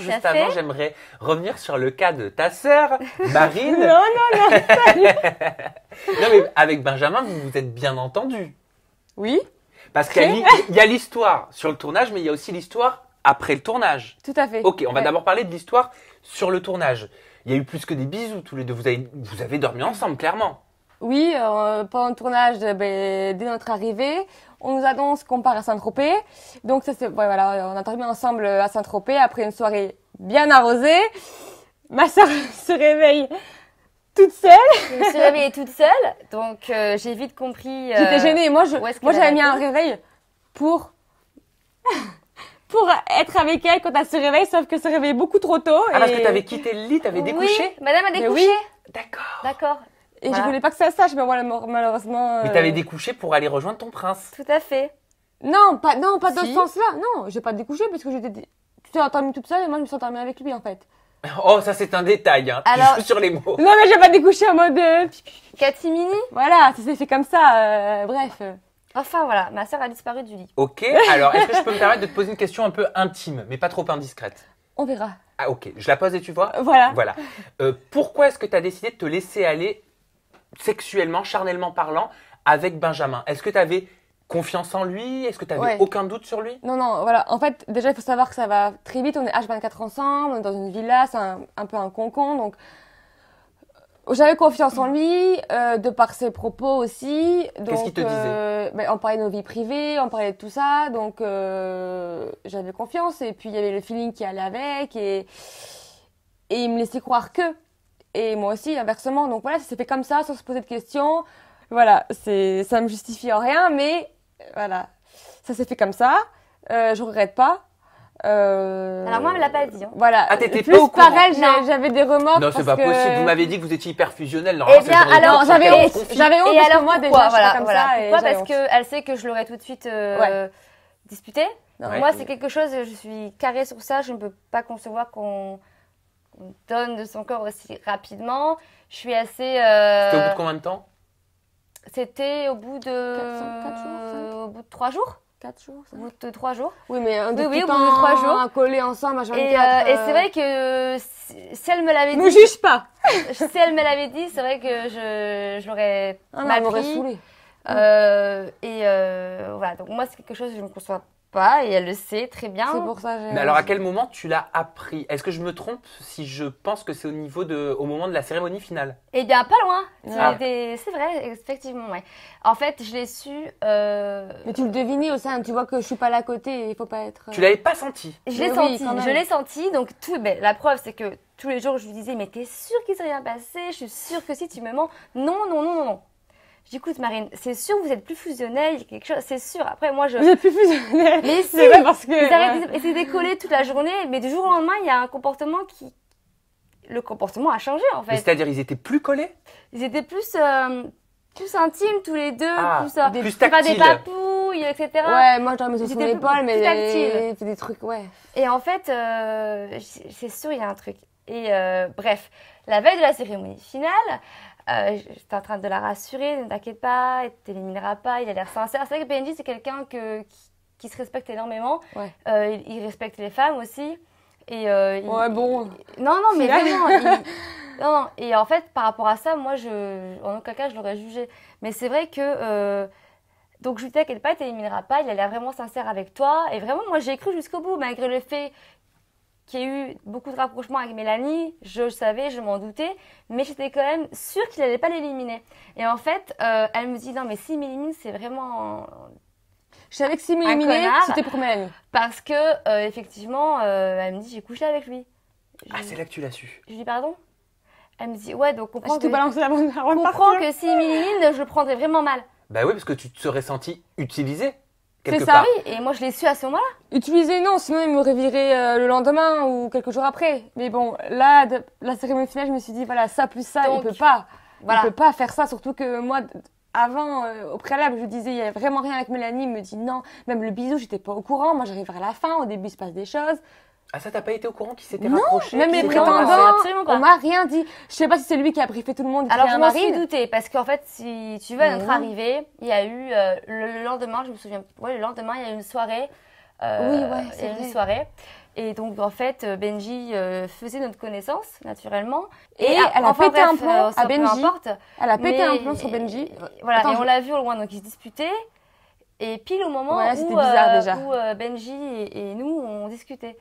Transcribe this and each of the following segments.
Juste avant, j'aimerais revenir sur le cas de ta sœur, Marine. non, non, non. non, mais avec Benjamin, vous vous êtes bien entendu. Oui. Parce qu'il y a l'histoire sur le tournage, mais il y a aussi l'histoire après le tournage. Tout à fait. Ok, on va d'abord parler de l'histoire sur le tournage. Il y a eu plus que des bisous tous les deux. vous avez dormi ensemble, clairement. Oui, euh, pendant le tournage, ben, dès notre arrivée, on nous annonce qu'on part à Saint-Tropez. Donc voilà, on a terminé ensemble à Saint-Tropez après une soirée bien arrosée. Ma soeur se réveille toute seule. je me suis toute seule, donc euh, j'ai vite compris. Euh, J'étais gênée. Moi, je, moi, j'avais mis un réveil pour pour être avec elle quand elle se réveille, sauf que se réveille beaucoup trop tôt. Et... Ah parce que t'avais quitté le lit, t'avais découché. Oui, Madame a découché. Oui. D'accord. D'accord. Et je voulais pas que ça sache, mais voilà, malheureusement. Mais euh, t'avais découché pour aller rejoindre ton prince. Tout à fait. Non, pas, non, pas dans ce sens-là. Non, j'ai pas découché parce que j'étais. Tu t'es endormie toute seule et moi je me suis endormie avec lui en fait. Oh, ça c'est un détail, hein. Alors... sur les mots. Non, mais j'ai pas découché en mode. Euh, Catimini Voilà, ça s'est fait comme ça, euh, bref. Enfin voilà, ma sœur a disparu du lit. Ok, alors est-ce que je peux me permettre de te poser une question un peu intime, mais pas trop indiscrète On verra. Ah ok, je la pose et tu vois Voilà. Voilà. pourquoi est-ce que tu as décidé de te laisser aller sexuellement, charnellement parlant, avec Benjamin. Est-ce que tu avais confiance en lui Est-ce que tu avais aucun doute sur lui Non, non, voilà. En fait, déjà, il faut savoir que ça va très vite. On est H24 ensemble, on est dans une villa, c'est un, peu un concon. Donc, euh, j'avais confiance en lui, euh, de par ses propos aussi. Qu'est-ce qu'il te disait euh, ben, On parlait de nos vies privées, on parlait de tout ça. Donc, j'avais confiance. Et puis, il y avait le feeling qui allait avec. Et, et il me laissait croire que et moi aussi inversement. Donc voilà, ça s'est fait comme ça, sans se poser de questions. Voilà, c'est ça me justifie en rien, mais euh, voilà, ça s'est fait comme ça. Euh, je ne regrette pas. Euh, alors moi, elle l'a pas dit. Hein. Voilà. Ah, plus t'étais pareil, j'avais des remords. Non, c'est pas possible. Vous m'avez dit que vous étiez hyper fusionnel. eh bien, alors j'avais honte. J'avais honte. parce alors que moi, comme ça. Pourquoi Parce qu'elle sait que je l'aurais tout de suite disputé. moi, c'est quelque chose. Je suis carré sur ça. Je ne peux pas concevoir qu'on donne de son corps aussi rapidement. Je suis assez. Euh... C'était au bout de euh, combien de temps C'était au bout de. 4, jours, Au bout de 3 jours 4 jours Au bout de 3 jours. Oui, mais un deuxième oui, oui, au bout de 3 jours. collé ensemble, machin. Et, euh, et c'est euh, vrai que si, elle me l'avait dit. Ne juge pas Si elle me l'avait dit, c'est vrai que je, je l'aurais. Ah, mal elle m'aurait saoulé. Euh, et euh, voilà, donc moi, c'est quelque chose que je ne conçois pas et elle le sait très bien. C'est pour ça. Mais alors, à quel moment tu l'as appris Est-ce que je me trompe si je pense que c'est au niveau de, au moment de la cérémonie finale Eh bien, pas loin. Ah. C'est vrai, effectivement, ouais. En fait, je l'ai su. Euh... Mais tu le devinais au sein tu vois que je suis pas là à côté. Il faut pas être. Euh, tu l'avais pas senti. Je l'ai senti. Je l'ai senti. Donc tout. Ben, la preuve, c'est que tous les jours, je lui disais, mais t'es sûr qu'il s'est rien passé Je suis sûr que si tu me mens, non, non, non, non, non. Écoute Marine, c'est sûr vous êtes plus fusionnelle, quelque chose, c'est sûr. Après moi je. Vous êtes plus fusionnelle. Mais c'est vrai parce que. Vous arrêtez ouais. toute la journée, mais du jour au lendemain il y a un comportement qui. Le comportement a changé en fait. C'est-à-dire ils étaient plus collés. Ils étaient plus euh, plus intimes tous les deux, ah, plus, euh, des, plus tactiles. des papouilles, etc. Ouais, moi je me sur des mais des trucs ouais. Et en fait euh, c'est sûr il y a un truc. Et bref, la veille de la cérémonie finale. Euh, j'étais en train de la rassurer, ne t'inquiète pas, il t'éliminera pas, il a l'air sincère. C'est vrai que Benji, c'est quelqu'un qui, se respecte énormément. Euh, il, respecte les femmes aussi. Et, euh, ouais, bon. non, non, mais vraiment. non, non, et en fait, par rapport à ça, moi, je, en aucun cas, je l'aurais jugé. Mais c'est vrai que. Euh, donc je lui dis, t'inquiète pas, il t'éliminera pas, il a l'air vraiment sincère avec toi. Et vraiment, moi, j'ai cru jusqu'au bout, malgré le fait qui y eu beaucoup de rapprochements avec Mélanie, je le savais, je m'en doutais, mais j'étais quand même sûre qu'il n'allait pas l'éliminer. Et en fait, euh, elle me dit non, mais s'il m'élimine, c'est vraiment. Je savais que s'il m'éliminait, c'était pour Mélanie. Parce que, euh, effectivement, euh, elle me dit j'ai couché avec lui. ah, c'est là que tu l'as su. Je lui dis pardon Elle me dit ouais, donc comprends. Ah, que... balance la bande comprends que s'il m'élimine, je le prendrais vraiment mal. Bah oui, parce que tu te serais senti utilisée. C'est ça, oui. Et moi, je l'ai su à ce moment-là. Utiliser, non, sinon il m'aurait viré euh, le lendemain ou quelques jours après. Mais bon, là, la cérémonie finale, je me suis dit, voilà, ça plus ça, on il peut pas. Voilà. Il peut pas faire ça, surtout que moi, avant, euh, au préalable, je disais, il y a vraiment rien avec Mélanie, il me dit non. Même le bisou, j'étais pas au courant. Moi, j'arriverai à la fin. Au début, il se passe des choses. Ah ça, t'as pas été au courant qu'il s'était rapproché Même les prétendants, on m'a rien dit. Je sais pas si c'est lui qui a briefé tout le monde. Alors je m'en suis doutée parce qu'en fait, si tu veux, à notre arrivée, il y a eu euh, le lendemain, je me souviens, ouais, le lendemain, il y a eu une soirée. Euh, oui, ouais, c'est une soirée. Et donc, en fait, euh, Benji faisait notre connaissance, naturellement. Et, elle a pété un plomb à Benji. Elle a pété un plan sur Benji. voilà, et on l'a vu au loin, donc ils se disputaient. Et pile au moment où, Benji et, et, nous, on discutait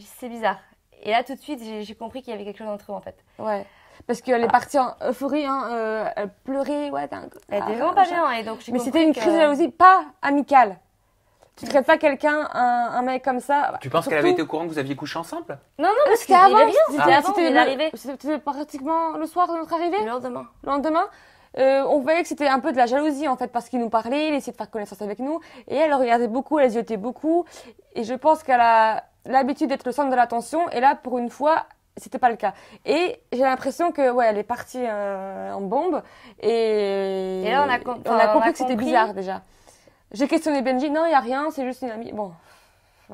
c'est bizarre. Et là, tout de suite, j'ai compris qu'il y avait quelque chose entre eux, en fait. Ouais. Parce qu'elle est ah. partie en euphorie, hein, euh, elle pleurait, ouais. Elle était ah, vraiment pas bien, et donc Mais c'était une crise de jalousie pas amicale. Tu traites pas quelqu'un, un, un, mec comme ça. Tu penses qu'elle avait été au courant que vous aviez couché ensemble Non, non, parce que c'était avant. C'était pratiquement le soir de notre arrivée. Le lendemain. Le lendemain. Euh, on voyait que c'était un peu de la jalousie en fait parce qu'il nous parlait, il essayait de faire connaissance avec nous et elle regardait beaucoup, elle ziotait beaucoup et je pense qu'elle a l'habitude d'être le centre de l'attention et là pour une fois c'était pas le cas et j'ai l'impression que ouais elle est partie euh, en bombe et, on a, on a compris que c'était bizarre déjà j'ai questionné Benji non il y a rien c'est juste une amie bon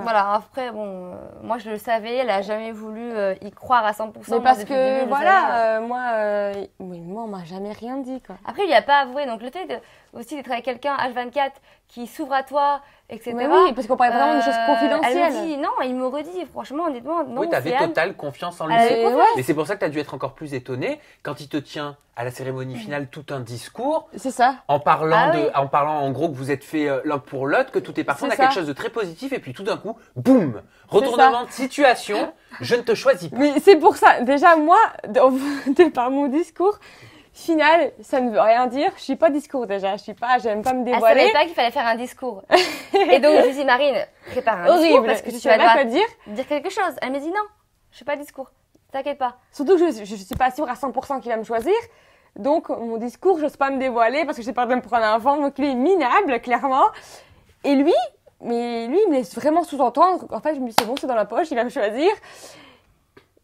voilà. après, bon, euh, moi je le savais, elle a jamais voulu euh, y croire à 100%. Mais parce que, voilà, moi, il moi, m'a jamais rien dit, quoi. Après, il n'y a pas avoué, donc le fait aussi d'être avec quelqu'un H24 qui s'ouvre à toi oui, parce qu'on parlait vraiment de choses euh, confidentielles. dit, non, il me redit, franchement, honnêtement, non. Oui, t'avais totale confiance en lui. Euh, et c'est pour ça que tu as dû être encore plus étonné quand il te tient à la cérémonie finale tout un discours. C'est ça. En parlant ah de, en parlant en gros que vous êtes fait euh, l'un pour l'autre, que tout est parfait, on a quelque chose de très positif et puis tout d'un coup, boum, retournement de situation, je ne te choisis pas. Oui, c'est pour ça. Déjà moi, de par mon discours, final, ça ne veut rien dire. Je suis pas discours déjà. Je suis pas, j'aime pas me dévoiler. Ah, ça pas qu'il fallait faire un discours. et donc, je dis, Marine, prépare un discours parce que tu vas pas dire. dire quelque chose. Elle me dit non, je suis pas discours. T'inquiète pas. Surtout que je, ne suis pas sûre à 100% qu'il va me choisir. Donc, mon discours, je j'ose pas me dévoiler parce que j'ai peur de me prendre un vent. Donc, lui est minable, clairement. Et lui, mais lui, il me laisse vraiment sous-entendre. En fait, je me dis, c'est bon, c'est dans la poche, il va me choisir.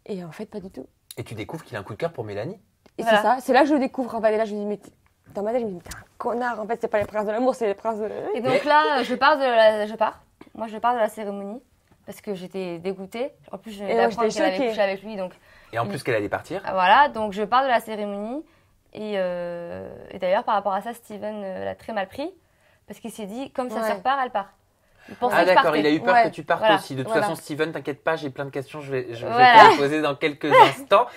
Et en fait, pas du tout. Et tu découvres qu'il a un coup de cœur pour Mélanie et c'est ça, c'est là que je le découvre. En fait, là, je me dis, mais dans ma tête, je me dis, t'es un connard, en fait, c'est pas les princes de l'amour, c'est les princes de. Et donc là, euh, je pars de la... je pars. Moi, je pars de la cérémonie parce que j'étais dégoûtée. En plus, je déjà qu'elle avait couché avec lui, donc. Et en plus, qu'elle allait partir. Ah, voilà, donc je pars de la cérémonie. Et, euh, d'ailleurs, par rapport à ça, Steven euh, l'a très mal pris parce qu'il s'est dit, comme ça ouais. part, elle part. ah d'accord, il a eu peur que tu partes aussi. De toute façon, Steven, t'inquiète pas, j'ai plein de questions, je vais, je, je vais te les poser dans quelques instants.